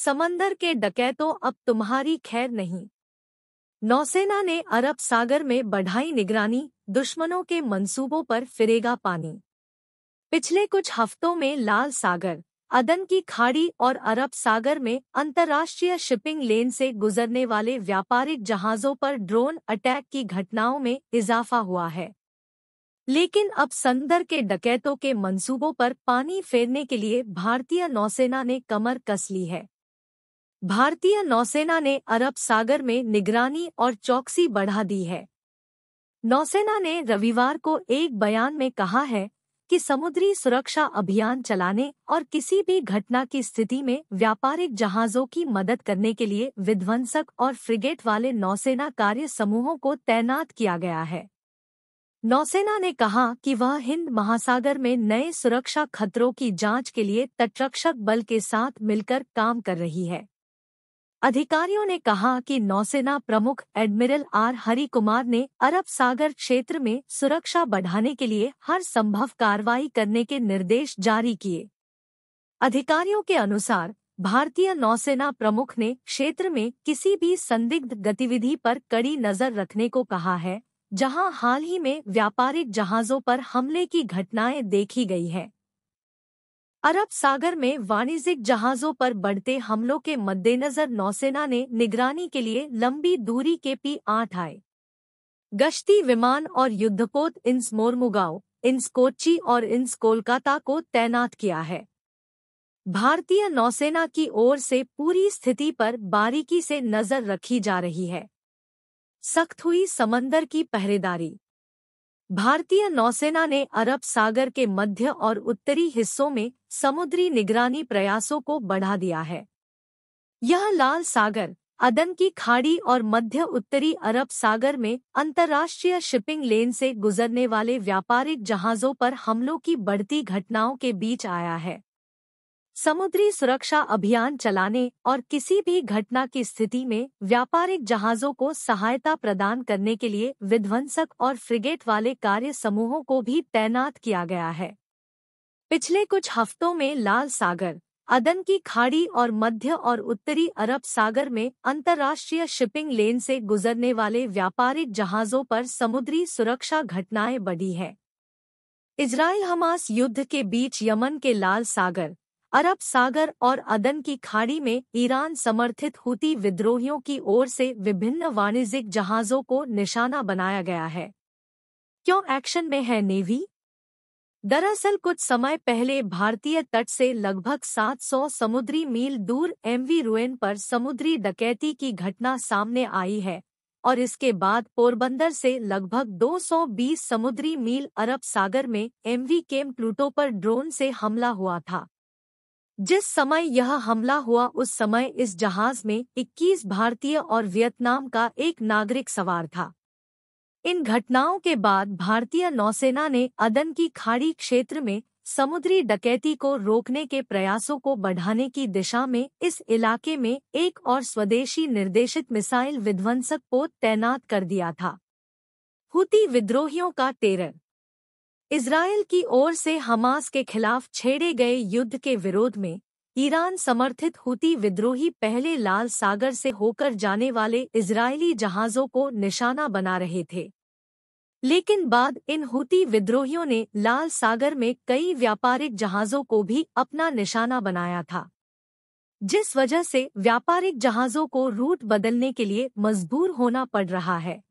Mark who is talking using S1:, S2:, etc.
S1: समंदर के डकैतों अब तुम्हारी खैर नहीं नौसेना ने अरब सागर में बढ़ाई निगरानी दुश्मनों के मंसूबों पर फिरेगा पानी पिछले कुछ हफ्तों में लाल सागर अदन की खाड़ी और अरब सागर में अंतर्राष्ट्रीय शिपिंग लेन से गुजरने वाले व्यापारिक जहाज़ों पर ड्रोन अटैक की घटनाओं में इजाफा हुआ है लेकिन अब संदर के डकैतों के मंसूबों पर पानी फेरने के लिए भारतीय नौसेना ने कमर कस ली है भारतीय नौसेना ने अरब सागर में निगरानी और चौकसी बढ़ा दी है नौसेना ने रविवार को एक बयान में कहा है कि समुद्री सुरक्षा अभियान चलाने और किसी भी घटना की स्थिति में व्यापारिक जहाज़ों की मदद करने के लिए विध्वंसक और फ्रिगेट वाले नौसेना कार्य समूहों को तैनात किया गया है नौसेना ने कहा कि वह हिंद महासागर में नए सुरक्षा खतरों की जांच के लिए तटरक्षक बल के साथ मिलकर काम कर रही है अधिकारियों ने कहा कि नौसेना प्रमुख एडमिरल आर हरि कुमार ने अरब सागर क्षेत्र में सुरक्षा बढ़ाने के लिए हर संभव कार्रवाई करने के निर्देश जारी किए अधिकारियों के अनुसार भारतीय नौसेना प्रमुख ने क्षेत्र में किसी भी संदिग्ध गतिविधि पर कड़ी नजर रखने को कहा है जहां हाल ही में व्यापारिक जहाजों पर हमले की घटनाएं देखी गई हैं अरब सागर में वाणिज्यिक जहाजों पर बढ़ते हमलों के मद्देनजर नौसेना ने निगरानी के लिए लंबी दूरी के पी आठ आए गश्ती विमान और युद्धपोत इंस मोरमुगाओ इंस कोच्ची और इंस कोलकाता को तैनात किया है भारतीय नौसेना की ओर से पूरी स्थिति पर बारीकी से नजर रखी जा रही है सख्त हुई समंदर की पहरेदारी भारतीय नौसेना ने अरब सागर के मध्य और उत्तरी हिस्सों में समुद्री निगरानी प्रयासों को बढ़ा दिया है यह लाल सागर अदन की खाड़ी और मध्य उत्तरी अरब सागर में अंतर्राष्ट्रीय शिपिंग लेन से गुजरने वाले व्यापारिक जहाज़ों पर हमलों की बढ़ती घटनाओं के बीच आया है समुद्री सुरक्षा अभियान चलाने और किसी भी घटना की स्थिति में व्यापारिक जहाजों को सहायता प्रदान करने के लिए विध्वंसक और फ्रिगेट वाले कार्य समूहों को भी तैनात किया गया है पिछले कुछ हफ्तों में लाल सागर अदन की खाड़ी और मध्य और उत्तरी अरब सागर में अंतर्राष्ट्रीय शिपिंग लेन से गुजरने वाले व्यापारिक जहाजों पर समुद्री सुरक्षा घटनाएं बढ़ी हैं। इसराइल हमास युद्ध के बीच यमन के लाल सागर अरब सागर और अदन की खाड़ी में ईरान समर्थित हुती विद्रोहियों की ओर से विभिन्न वाणिज्यिक जहाज़ों को निशाना बनाया गया है क्यों एक्शन में है नेवी दरअसल कुछ समय पहले भारतीय तट से लगभग 700 समुद्री मील दूर एमवी रुएन पर समुद्री डकैती की घटना सामने आई है और इसके बाद पोरबंदर से लगभग 220 समुद्री मील अरब सागर में एमवी केम प्लूटो पर ड्रोन से हमला हुआ था जिस समय यह हमला हुआ उस समय इस जहाज में 21 भारतीय और वियतनाम का एक नागरिक सवार था इन घटनाओं के बाद भारतीय नौसेना ने अदन की खाड़ी क्षेत्र में समुद्री डकैती को रोकने के प्रयासों को बढ़ाने की दिशा में इस इलाके में एक और स्वदेशी निर्देशित मिसाइल विध्वंसक पोत तैनात कर दिया था हुती विद्रोहियों का टेरर इसराइल की ओर से हमास के खिलाफ छेड़े गए युद्ध के विरोध में ईरान समर्थित हुती विद्रोही पहले लाल सागर से होकर जाने वाले इजरायली जहाज़ों को निशाना बना रहे थे लेकिन बाद इन हुती विद्रोहियों ने लाल सागर में कई व्यापारिक जहाज़ों को भी अपना निशाना बनाया था जिस वजह से व्यापारिक जहाज़ों को रूट बदलने के लिए मजबूर होना पड़ रहा है